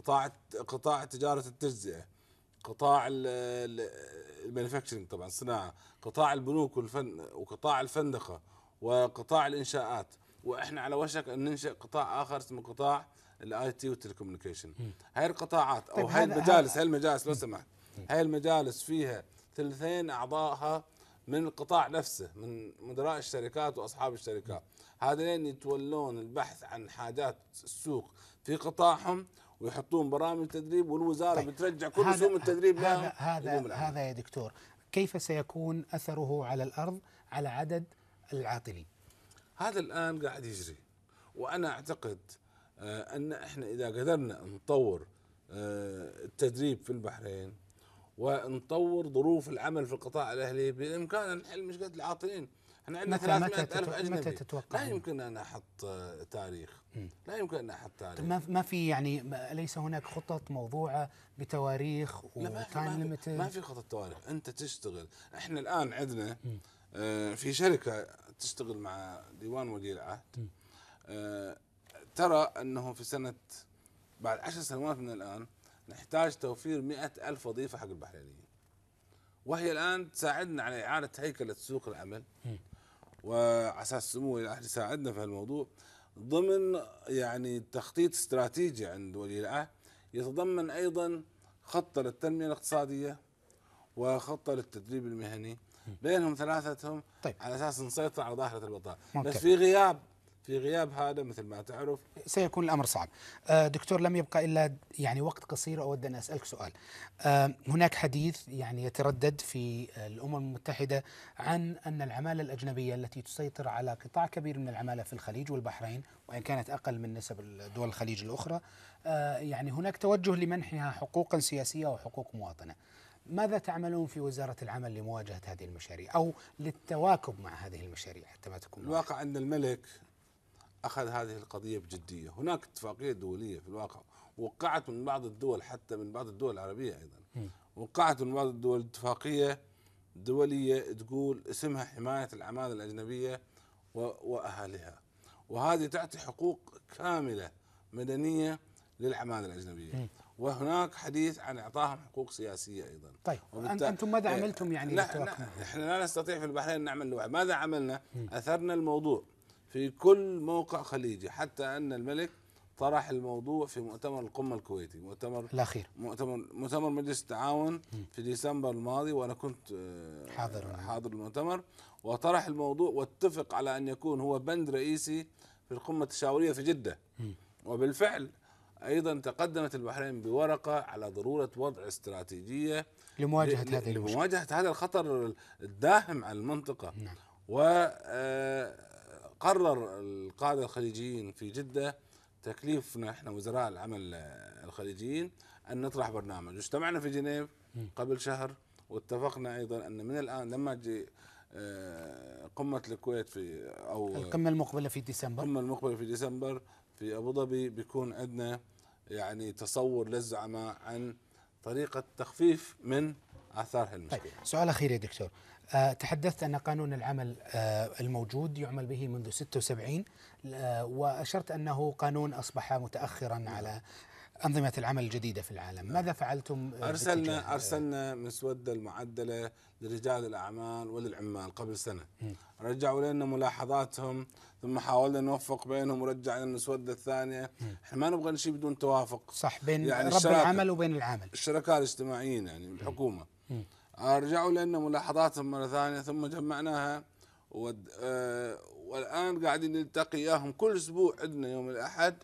قطاع قطاع تجاره التجزئه قطاع المانيفاكتشرنج طبعا الصناعه قطاع البنوك والفن وقطاع الفندقه وقطاع الانشاءات واحنا على وشك ان ننشئ قطاع اخر اسمه قطاع الاي تي والتليكومنيكيشن هاي القطاعات او طيب هاي المجالس آه. هاي المجالس لو سمحت هاي المجالس فيها ثلثين اعضائها من القطاع نفسه من مدراء الشركات واصحاب الشركات هذين يتولون البحث عن حاجات السوق في قطاعهم ويحطون برامج تدريب والوزاره طيب بترجع كل رسوم التدريب هذا هذا, هذا يا دكتور كيف سيكون اثره على الارض على عدد العاطلين هذا الان قاعد يجري وانا اعتقد آه، ان احنا اذا قدرنا نطور آه، التدريب في البحرين ونطور ظروف العمل في القطاع الاهلي بامكاننا نحل مشكله العاطلين احنا عندنا 300 الف اجنبي متى تتوقع آه، لا يمكن ان احط تاريخ لا يمكن ان احط تاريخ ما في يعني ليس هناك خطط موضوعه بتواريخ وتايم ليميت ما في خطط تواريخ انت تشتغل احنا الان عندنا آه، في شركه تشتغل مع ديوان ولي العهد آه، ترى انه في سنه بعد عشر سنوات من الان نحتاج توفير مئة ألف وظيفة حق البحرينيين وهي الآن تساعدنا على إعادة هيكلة سوق العمل وعلى أساس سمو العهد ساعدنا في هالموضوع ضمن يعني تخطيط استراتيجي عند ولي العهد يتضمن أيضا خطة للتنمية الاقتصادية وخطة للتدريب المهني بينهم ثلاثتهم طيب. على أساس نسيطر على ظاهرة البطالة بس في غياب في غياب هذا مثل ما تعرف سيكون الامر صعب. آه، دكتور لم يبقى الا يعني وقت قصير اود ان اسالك سؤال. آه، هناك حديث يعني يتردد في الامم المتحده عن ان العماله الاجنبيه التي تسيطر على قطاع كبير من العماله في الخليج والبحرين وان كانت اقل من نسب دول الخليج الاخرى آه، يعني هناك توجه لمنحها حقوقا سياسيه وحقوق مواطنه. ماذا تعملون في وزارة العمل لمواجهة هذه المشاريع أو للتواكب مع هذه المشاريع حتى ما تكون الواقع أن الملك أخذ هذه القضية بجدية هناك اتفاقية دولية في الواقع وقعت من بعض الدول حتى من بعض الدول العربية أيضا وقعت من بعض الدول اتفاقية دولية تقول اسمها حماية العمالة الأجنبية وأهاليها وهذه تعطي حقوق كاملة مدنية للعمالة الأجنبية وهناك حديث عن إعطائهم حقوق سياسية أيضا طيب أنتم ماذا إيه، عملتم يعني لا, لا إحنا لا نستطيع في البحرين نعمل نوع ماذا عملنا أثرنا الموضوع في كل موقع خليجي حتى ان الملك طرح الموضوع في مؤتمر القمه الكويتي مؤتمر الاخير مؤتمر مؤتمر مجلس التعاون في ديسمبر الماضي وانا كنت آه، حاضر حاضر المؤتمر وطرح الموضوع واتفق على ان يكون هو بند رئيسي في القمه التشاوريه في جده وبالفعل ايضا تقدمت البحرين بورقه على ضروره وضع استراتيجيه لمواجهه هذه لمواجهه هذا الخطر الداهم على المنطقه نعم. و آه، قرر القادة الخليجيين في جدة تكليفنا احنا وزراء العمل الخليجيين أن نطرح برنامج واجتمعنا في جنيف قبل شهر واتفقنا أيضا أن من الآن لما تجي آه، قمة الكويت في أو القمة المقبلة في ديسمبر القمة المقبلة في ديسمبر في أبو ظبي بيكون عندنا يعني تصور للزعماء عن طريقة تخفيف من اثار هالمشكله. طيب سؤال اخير يا دكتور، أه تحدثت ان قانون العمل أه الموجود يعمل به منذ 76 أه واشرت انه قانون اصبح متاخرا نعم. على أنظمة العمل الجديدة في العالم نعم. ماذا فعلتم أرسلنا آه، أرسلنا مسودة المعدلة لرجال الأعمال وللعمال قبل سنة رجعوا لنا ملاحظاتهم ثم حاولنا نوفق بينهم ورجعنا المسودة الثانية احنا ما نبغى شيء بدون توافق صح بين يعني رب العمل وبين العامل الشركاء الاجتماعيين يعني الحكومة م. رجعوا لنا ملاحظاتهم مره ثانيه ثم جمعناها آه، والان قاعدين نلتقي اياهم كل اسبوع عندنا يوم الاحد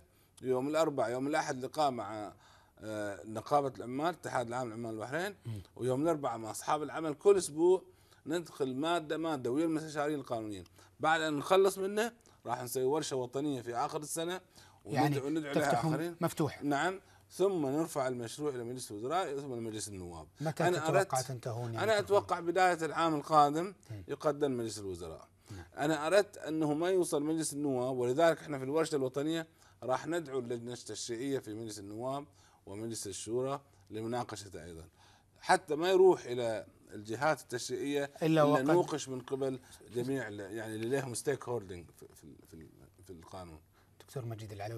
يوم الاربعاء يوم الاحد لقاء مع آه، نقابه العمال الاتحاد العام لعمال البحرين ويوم الاربعاء مع اصحاب العمل كل اسبوع ندخل ماده ماده ويا المستشارين القانونيين بعد ان نخلص منه راح نسوي ورشه وطنيه في اخر السنه وندعو يعني وندعو لها اخرين مفتوح نعم ثم نرفع المشروع الى مجلس الوزراء ثم مجلس النواب متى أنا تتوقع تنتهون يعني انا اتوقع بدايه العام القادم نعم. يقدم مجلس الوزراء نعم. انا اردت انه ما يوصل مجلس النواب ولذلك احنا في الورشه الوطنيه راح ندعو اللجنه التشريعيه في مجلس النواب ومجلس الشورى لمناقشته ايضا حتى ما يروح الى الجهات التشريعيه الا, إلا نوقش من قبل جميع يعني اللي لهم ستيك هولدنج في, في, في القانون دكتور مجيد العلوي